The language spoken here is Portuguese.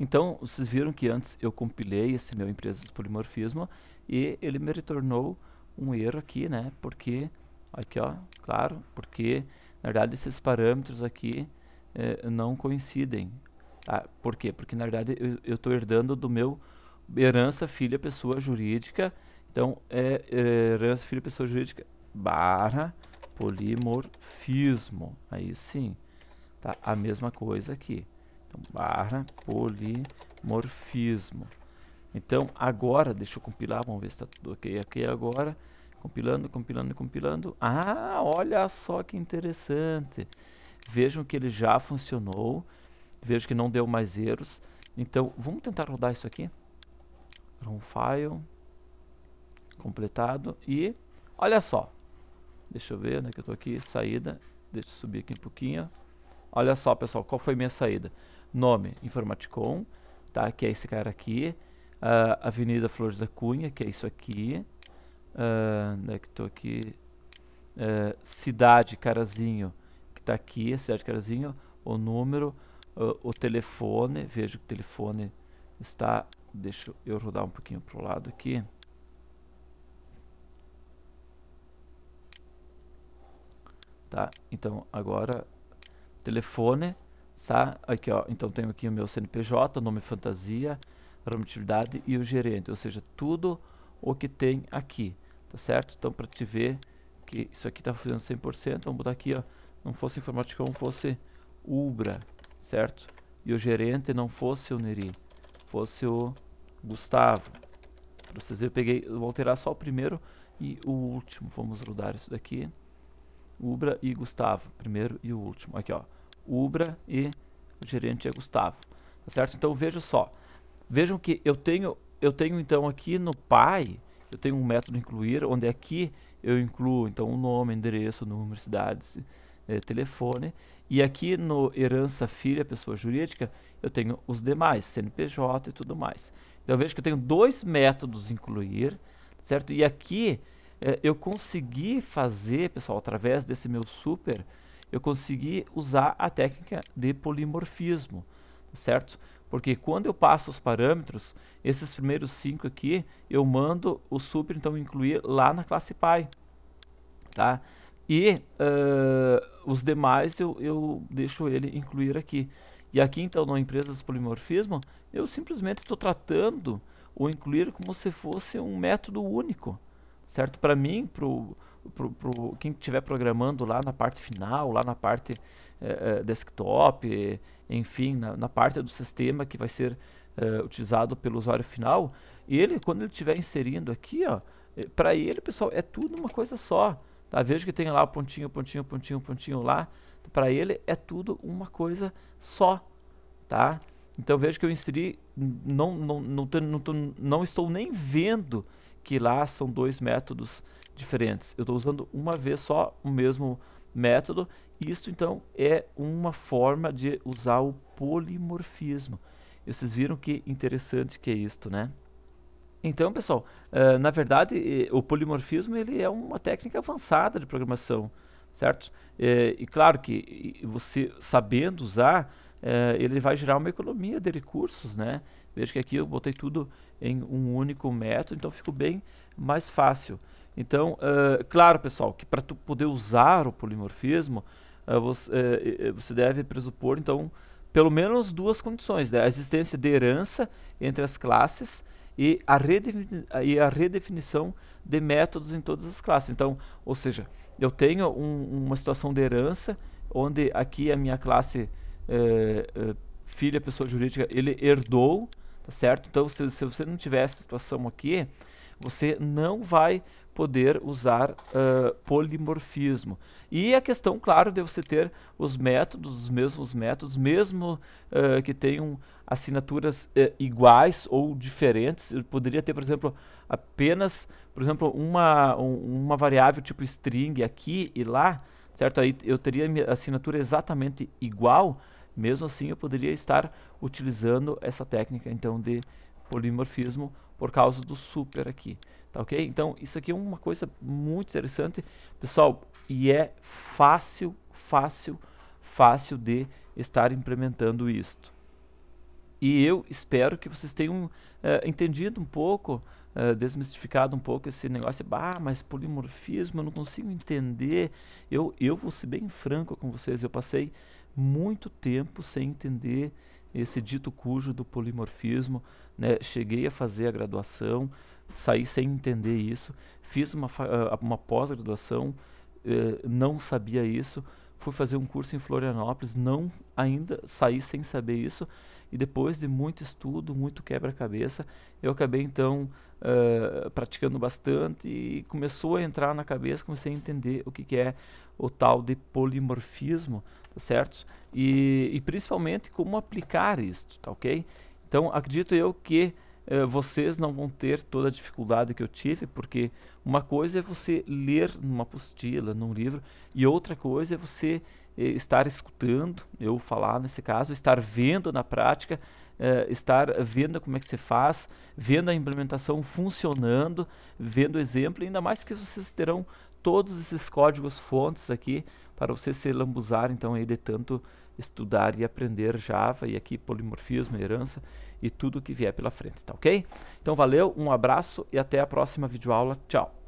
Então, vocês viram que antes eu compilei esse meu empresa de polimorfismo e ele me retornou um erro aqui, né? Porque, aqui ó, claro, porque na verdade esses parâmetros aqui eh, não coincidem. Ah, por quê? Porque na verdade eu estou herdando do meu herança filha pessoa jurídica. Então, é, é herança filha pessoa jurídica barra polimorfismo. Aí sim, tá a mesma coisa aqui. Então, barra polimorfismo. Então, agora, deixa eu compilar, vamos ver se está tudo ok aqui okay, agora. Compilando, compilando, compilando. Ah, olha só que interessante. Vejam que ele já funcionou. Vejam que não deu mais erros. Então, vamos tentar rodar isso aqui. Run file. Completado. E, olha só. Deixa eu ver, né, que eu estou aqui. Saída. Deixa eu subir aqui um pouquinho. Olha só, pessoal, qual foi minha saída? Nome, Informaticon, tá? Que é esse cara aqui. Uh, Avenida Flores da Cunha, que é isso aqui. Uh, onde é que tô aqui? Uh, cidade Carazinho, que tá aqui, Cidade Carazinho. O número, uh, o telefone, vejo que o telefone está... Deixa eu rodar um pouquinho pro lado aqui. Tá, então agora telefone Tá? Aqui, ó. Então tenho aqui o meu CNPJ, nome fantasia, ramo de atividade e o gerente, ou seja, tudo o que tem aqui, tá certo? Então para te ver que isso aqui está fazendo 100%, vamos botar aqui, ó, não fosse informática, não fosse Ubra, certo? E o gerente não fosse o Neri, fosse o Gustavo. Para vocês verem, eu peguei, eu vou alterar só o primeiro e o último. Vamos rodar isso daqui. Ubra e Gustavo, primeiro e o último. Aqui, ó. Ubra e o gerente é Gustavo. Tá certo? Então veja só. Vejam que eu tenho, eu tenho então aqui no pai, eu tenho um método incluir, onde aqui eu incluo então o nome, endereço, número, cidades, eh, telefone. E aqui no herança filha, pessoa jurídica, eu tenho os demais, CNPJ e tudo mais. Então veja que eu tenho dois métodos incluir, tá certo? E aqui eh, eu consegui fazer, pessoal, através desse meu super eu consegui usar a técnica de polimorfismo, tá certo? Porque quando eu passo os parâmetros, esses primeiros cinco aqui, eu mando o super então incluir lá na classe pai, tá? E uh, os demais eu, eu deixo ele incluir aqui. E aqui então na empresa de polimorfismo, eu simplesmente estou tratando o incluir como se fosse um método único, certo? Para mim, para pro, pro, quem estiver programando lá na parte final, lá na parte eh, eh, desktop, enfim, na, na, parte do sistema que vai ser eh, utilizado pelo usuário final, ele, quando ele estiver inserindo aqui, ó, para ele, pessoal, é tudo uma coisa só. Tá? Veja que tem lá o pontinho, pontinho, pontinho, pontinho lá. Para ele é tudo uma coisa só, tá? Então veja que eu inseri, não, não, não, não, não estou nem vendo que lá são dois métodos diferentes. Eu estou usando uma vez só o mesmo método. Isto então é uma forma de usar o polimorfismo. E vocês viram que interessante que é isto, né? Então, pessoal, uh, na verdade, eh, o polimorfismo ele é uma técnica avançada de programação, certo? É, e claro que você sabendo usar, é, ele vai gerar uma economia de recursos, né? Veja que aqui eu botei tudo em um único método, então ficou bem mais fácil. Então, uh, claro pessoal, que para poder usar o polimorfismo, uh, você, uh, você, deve presupor então pelo menos duas condições, né? a existência de herança entre as classes e a, e a, redefinição de métodos em todas as classes. Então, ou seja, eu tenho um, uma situação de herança onde aqui a minha classe filha, pessoa jurídica, ele herdou tá certo? Então, se, se você não tiver essa situação aqui, você não vai poder usar uh, polimorfismo. E a questão, claro, de você ter os métodos, os mesmos métodos, mesmo uh, que tenham assinaturas uh, iguais ou diferentes. Eu poderia ter, por exemplo, apenas, por exemplo, uma, um, uma variável tipo string aqui e lá, certo? Aí eu teria a assinatura exatamente igual, mesmo assim, eu poderia estar utilizando essa técnica então de polimorfismo por causa do super aqui. Tá ok? Então, isso aqui é uma coisa muito interessante, pessoal, e é fácil, fácil, fácil de estar implementando isto. E eu espero que vocês tenham uh, entendido um pouco, uh, desmistificado um pouco esse negócio. Ah, mas polimorfismo eu não consigo entender. Eu, eu vou ser bem franco com vocês. Eu passei muito tempo sem entender esse dito cujo do polimorfismo. Né? Cheguei a fazer a graduação, saí sem entender isso, fiz uma, ah, uma pós-graduação, eh, não sabia isso, fui fazer um curso em Florianópolis, não ainda saí sem saber isso, e depois de muito estudo, muito quebra-cabeça, eu acabei então uh, praticando bastante e começou a entrar na cabeça, comecei a entender o que, que é o tal de polimorfismo, tá certo? E, e principalmente como aplicar isto, tá ok? Então acredito eu que eh, vocês não vão ter toda a dificuldade que eu tive, porque uma coisa é você ler numa apostila, num livro, e outra coisa é você eh, estar escutando, eu falar nesse caso, estar vendo na prática, eh, estar vendo como é que se faz, vendo a implementação funcionando, vendo o exemplo, ainda mais que vocês terão todos esses códigos fontes aqui para você se lambuzar então aí de tanto estudar e aprender Java e aqui polimorfismo, herança e tudo que vier pela frente, tá ok? Então valeu, um abraço e até a próxima videoaula. Tchau!